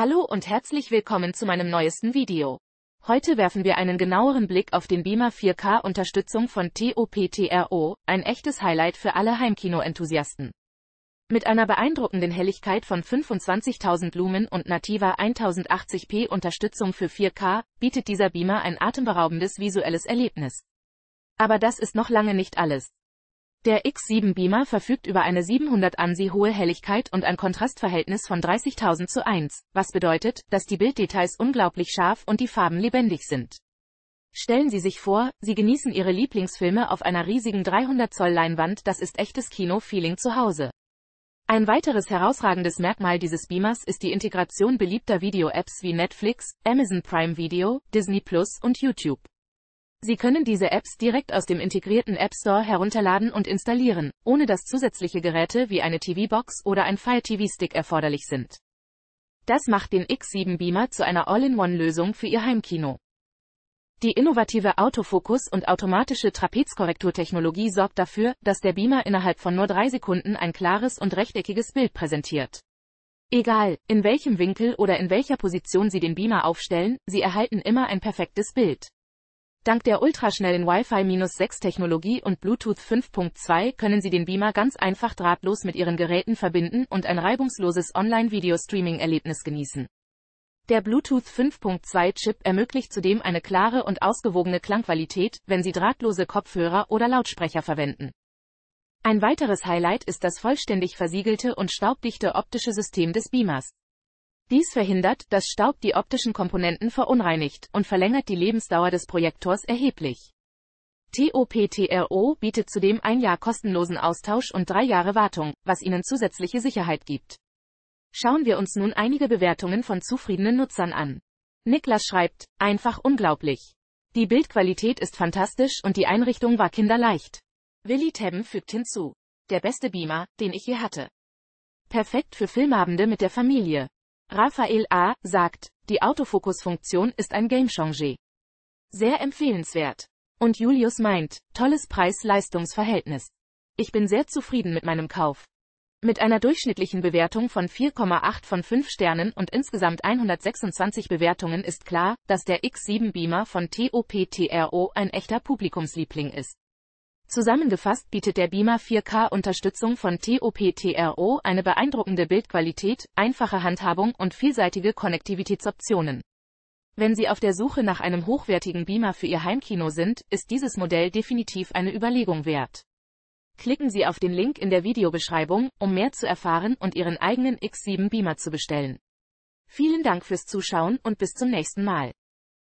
Hallo und herzlich willkommen zu meinem neuesten Video. Heute werfen wir einen genaueren Blick auf den Beamer 4K Unterstützung von TOPTRO, ein echtes Highlight für alle Heimkino-Enthusiasten. Mit einer beeindruckenden Helligkeit von 25.000 Lumen und nativer 1080p Unterstützung für 4K bietet dieser Beamer ein atemberaubendes visuelles Erlebnis. Aber das ist noch lange nicht alles. Der X7 Beamer verfügt über eine 700 ANSI hohe Helligkeit und ein Kontrastverhältnis von 30.000 zu 1, was bedeutet, dass die Bilddetails unglaublich scharf und die Farben lebendig sind. Stellen Sie sich vor, Sie genießen Ihre Lieblingsfilme auf einer riesigen 300 Zoll Leinwand, das ist echtes Kino-Feeling zu Hause. Ein weiteres herausragendes Merkmal dieses Beamers ist die Integration beliebter Video-Apps wie Netflix, Amazon Prime Video, Disney Plus und YouTube. Sie können diese Apps direkt aus dem integrierten App Store herunterladen und installieren, ohne dass zusätzliche Geräte wie eine TV-Box oder ein Fire TV-Stick erforderlich sind. Das macht den X7 Beamer zu einer All-in-One-Lösung für Ihr Heimkino. Die innovative Autofokus- und automatische Trapezkorrekturtechnologie sorgt dafür, dass der Beamer innerhalb von nur drei Sekunden ein klares und rechteckiges Bild präsentiert. Egal, in welchem Winkel oder in welcher Position Sie den Beamer aufstellen, Sie erhalten immer ein perfektes Bild. Dank der ultraschnellen Wi-Fi-6-Technologie und Bluetooth 5.2 können Sie den Beamer ganz einfach drahtlos mit Ihren Geräten verbinden und ein reibungsloses Online-Video-Streaming-Erlebnis genießen. Der Bluetooth 5.2-Chip ermöglicht zudem eine klare und ausgewogene Klangqualität, wenn Sie drahtlose Kopfhörer oder Lautsprecher verwenden. Ein weiteres Highlight ist das vollständig versiegelte und staubdichte optische System des Beamers. Dies verhindert, dass Staub die optischen Komponenten verunreinigt und verlängert die Lebensdauer des Projektors erheblich. TOPTRO bietet zudem ein Jahr kostenlosen Austausch und drei Jahre Wartung, was ihnen zusätzliche Sicherheit gibt. Schauen wir uns nun einige Bewertungen von zufriedenen Nutzern an. Niklas schreibt, einfach unglaublich. Die Bildqualität ist fantastisch und die Einrichtung war kinderleicht. Willi Tebben fügt hinzu. Der beste Beamer, den ich je hatte. Perfekt für Filmabende mit der Familie. Raphael A. sagt, die Autofokusfunktion ist ein Gamechanger. Sehr empfehlenswert. Und Julius meint, tolles Preis-Leistungs-Verhältnis. Ich bin sehr zufrieden mit meinem Kauf. Mit einer durchschnittlichen Bewertung von 4,8 von 5 Sternen und insgesamt 126 Bewertungen ist klar, dass der X7 Beamer von TOPTRO ein echter Publikumsliebling ist. Zusammengefasst bietet der Beamer 4K Unterstützung von TOPTRO eine beeindruckende Bildqualität, einfache Handhabung und vielseitige Konnektivitätsoptionen. Wenn Sie auf der Suche nach einem hochwertigen Beamer für Ihr Heimkino sind, ist dieses Modell definitiv eine Überlegung wert. Klicken Sie auf den Link in der Videobeschreibung, um mehr zu erfahren und Ihren eigenen X7 Beamer zu bestellen. Vielen Dank fürs Zuschauen und bis zum nächsten Mal.